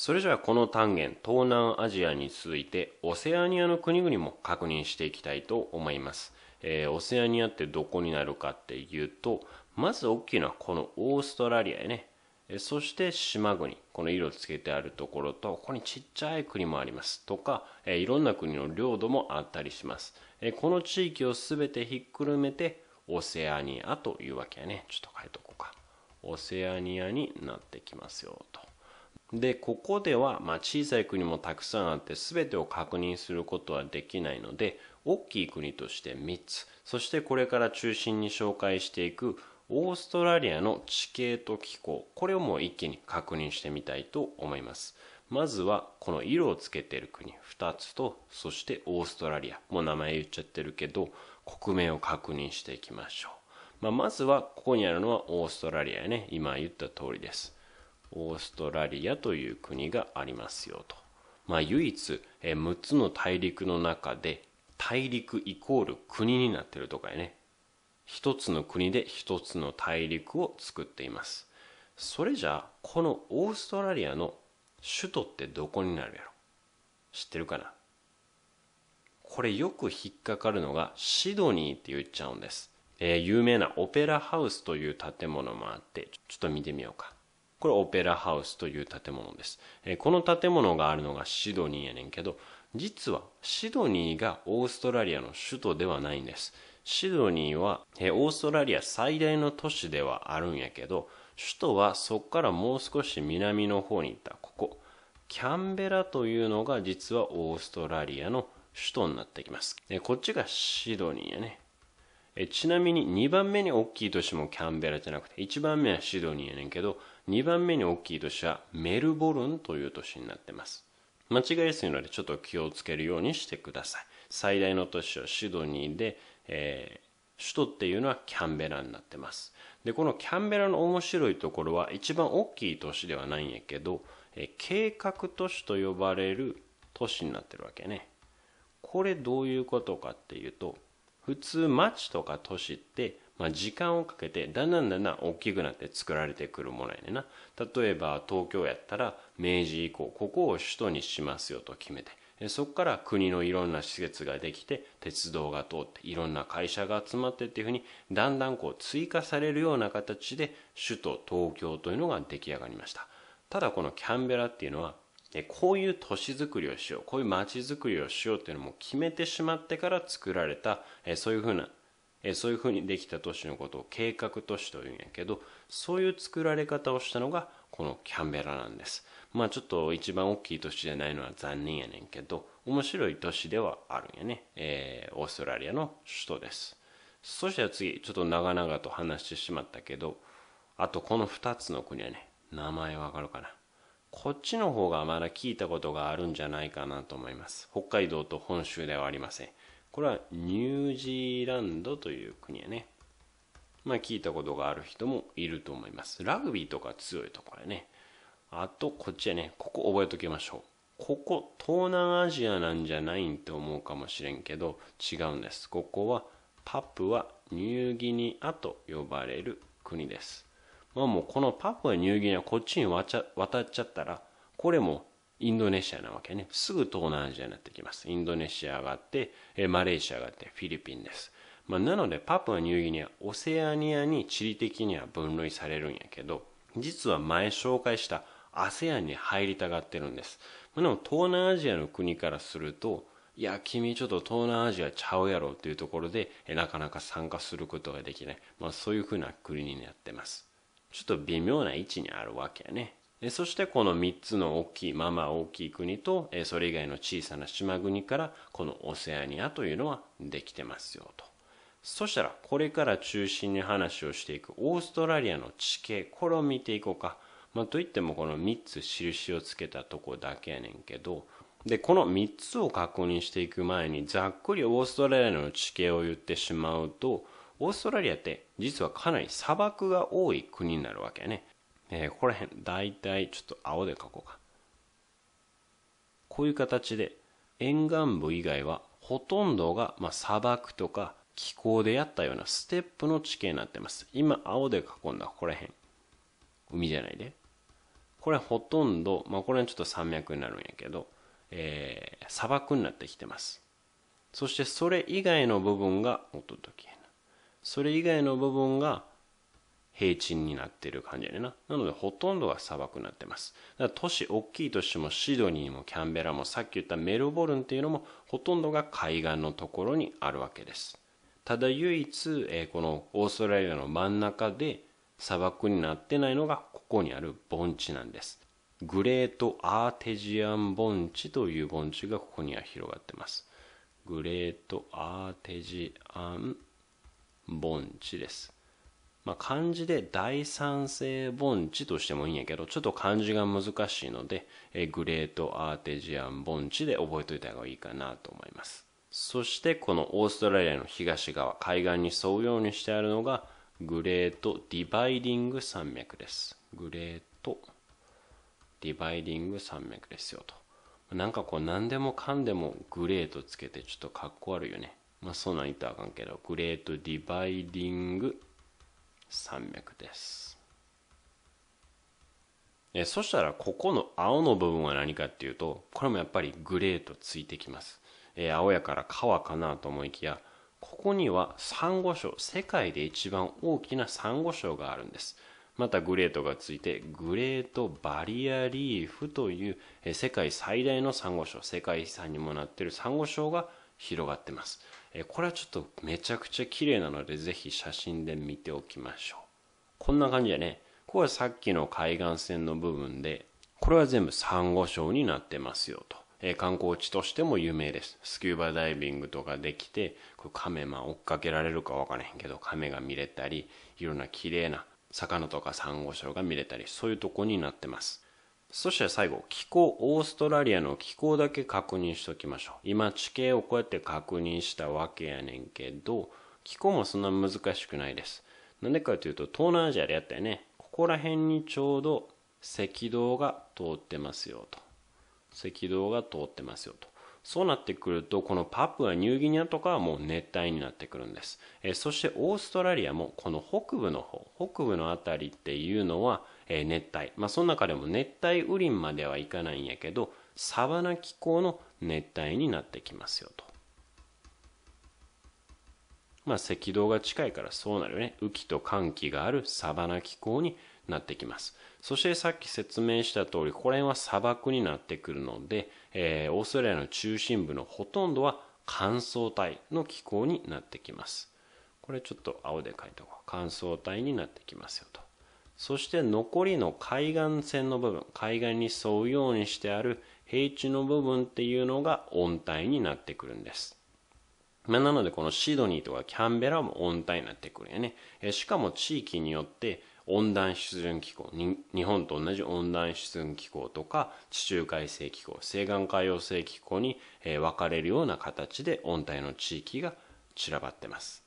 それじゃあこの単元東南アジアに続いてオセアニアの国々も確認していきたいと思います、えー、オセアニアってどこになるかっていうとまず大きいのはこのオーストラリアやねそして島国この色つけてあるところとここにちっちゃい国もありますとかいろんな国の領土もあったりしますこの地域を全てひっくるめてオセアニアというわけやねちょっと書いとこうかオセアニアになってきますよとで、ここでは、まあ、小さい国もたくさんあって全てを確認することはできないので、大きい国として3つ、そしてこれから中心に紹介していくオーストラリアの地形と気候、これをもう一気に確認してみたいと思います。まずは、この色をつけている国2つと、そしてオーストラリア、もう名前言っちゃってるけど、国名を確認していきましょう。まあ、まずは、ここにあるのはオーストラリアね、今言った通りです。オーストラリアという国がありますよと、まあ、唯一、え6つの大陸の中で大陸イコール国になってるとかやね一つの国で一つの大陸を作っていますそれじゃあこのオーストラリアの首都ってどこになるやろ知ってるかなこれよく引っかかるのがシドニーって言っちゃうんです、えー、有名なオペラハウスという建物もあってちょっと見てみようかこれオペラハウスという建物です、えこの建物があるのがシドニーやねんけど実はシドニーがオーストラリアの首都ではないんですシドニーは、えオーストラリア最大の都市ではあるんやけど首都はそこからもう少し南の方に行ったここキャンベラというのが実はオーストラリアの首都になってきますえこっちがシドニーやねえちなみに2番目に大きい都市もキャンベラじゃなくて1番目はシドニーやねんけど2番目に大きい都市はメルボルンという都市になってます間違いやすいのでちょっと気をつけるようにしてください最大の都市はシドニーで、えー、首都っていうのはキャンベラになってますでこのキャンベラの面白いところは一番大きい都市ではないんやけど、えー、計画都市と呼ばれる都市になってるわけねこれどういうことかっていうと普通町とか都市ってまあ、時間をかけてだんだんだんだん大きくなって作られてくるものやねんな例えば東京やったら明治以降ここを首都にしますよと決めてそこから国のいろんな施設ができて鉄道が通っていろんな会社が集まってっていうふうにだんだんこう追加されるような形で首都東京というのが出来上がりましたただこのキャンベラっていうのはこういう都市づくりをしようこういう街づくりをしようっていうのも決めてしまってから作られたそういうふうなえそういうふうにできた都市のことを計画都市というんやけどそういう作られ方をしたのがこのキャンベラなんですまあちょっと一番大きい都市じゃないのは残念やねんけど面白い都市ではあるんやね、えー、オーストラリアの首都ですそしたら次ちょっと長々と話してしまったけどあとこの2つの国はね名前わかるかなこっちの方がまだ聞いたことがあるんじゃないかなと思います北海道と本州ではありませんこれはニュージーランドという国やね。まあ聞いたことがある人もいると思います。ラグビーとか強いところやね。あと、こっちやね。ここ覚えときましょう。ここ、東南アジアなんじゃないんとて思うかもしれんけど、違うんです。ここは、パプはニューギニアと呼ばれる国です。まあもうこのパプはニューギニア、こっちに渡っちゃったら、これもインドネシアなわけね。すぐ東南アジアになってきます。インドネシアがあって、えマレーシアがあって、フィリピンです。まあ、なので、パプアニューギニア、オセアニアに地理的には分類されるんやけど、実は前紹介した ASEAN に入りたがってるんです。まあ、でも東南アジアの国からすると、いや、君ちょっと東南アジアちゃうやろっていうところで、なかなか参加することができない。まあそういうふうな国になってます。ちょっと微妙な位置にあるわけやね。そしてこの3つの大きいまま大きい国とそれ以外の小さな島国からこのオセアニアというのはできてますよと。そしたらこれから中心に話をしていくオーストラリアの地形これを見ていこうか。まあ、といってもこの3つ印をつけたとこだけやねんけどでこの3つを確認していく前にざっくりオーストラリアの地形を言ってしまうとオーストラリアって実はかなり砂漠が多い国になるわけやね。えー、ここら辺、だいたいちょっと青で書こうか。こういう形で、沿岸部以外はほとんどが、ま砂漠とか気候でやったようなステップの地形になってます。今、青で囲んだここら辺。海じゃないで。これほとんど、まあ、これはちょっと山脈になるんやけど、えー、砂漠になってきてます。そしてそれ以外の部分が、おっとっと、それ以外の部分が平地になってる感じやねな。なのでほとんどが砂漠になってます。だから都市、大きい都市もシドニーもキャンベラもさっき言ったメルボルンっていうのもほとんどが海岸のところにあるわけです。ただ唯一、えー、このオーストラリアの真ん中で砂漠になってないのがここにある盆地なんです。グレートアーテジアン盆地という盆地がここには広がってます。グレートアーテジアン盆地です。まあ、漢字で大三性盆地としてもいいんやけど、ちょっと漢字が難しいので、えグレートアーテジアン盆地で覚えといた方がいいかなと思います。そしてこのオーストラリアの東側、海岸に沿うようにしてあるのが、グレートディバイディング山脈です。グレートディバイディング山脈ですよと。なんかこう何でもかんでもグレートつけてちょっとかっこ悪いよね。まあそんなん言ったらあかんけど、グレートディバイディング山脈ですえそしたらここの青の部分は何かっていうとこれもやっぱりグレーとついてきます、え青やから川かなと思いきやここにはサンゴ礁世界で一番大きなサンゴ礁があるんですまたグレートがついてグレートバリアリーフという世界最大のサンゴ礁世界遺産にもなっているサンゴ礁が広がってます。えこれはちょっとめちゃくちゃ綺麗なので、ぜひ写真で見ておきましょう。こんな感じでね、ここはさっきの海岸線の部分で、これは全部サンゴ礁になってますよと。え観光地としても有名です。スキューバダイビングとかできて、これ亀、まあ追っかけられるかわからへんけど、亀が見れたり、いろんな綺麗な魚とかサンゴ礁が見れたり、そういうとこになってます。そして最後、気候、オーストラリアの気候だけ確認しておきましょう。今、地形をこうやって確認したわけやねんけど、気候もそんな難しくないです。なんでかというと、東南アジアでやったよね。ここら辺にちょうど赤道が通ってますよと。赤道が通ってますよと。そうなってくると、このパプアニューギニアとかはもう熱帯になってくるんです。えそしてオーストラリアもこの北部の方、北部の辺りっていうのは、え熱帯。まあその中でも熱帯雨林まではいかないんやけど、サバナ気候の熱帯になってきますよと。まあ赤道が近いからそうなるよね。雨季と寒季があるサバナ気候になってきます。そしてさっき説明した通り、ここら辺は砂漠になってくるので、えー、オーストラリアの中心部のほとんどは乾燥帯の気候になってきます。これちょっと青で書いておこう。乾燥帯になってきますよと。そして残りの海岸線の部分、海岸に沿うようにしてある平地の部分っていうのが温帯になってくるんです。まあ、なのでこのシドニーとかキャンベラも温帯になってくるよね。えしかも地域によって温暖湿潤気候日本と同じ温暖湿潤気候とか地中海性気候西岸海洋性気候に分かれるような形で温帯の地域が散らばってます。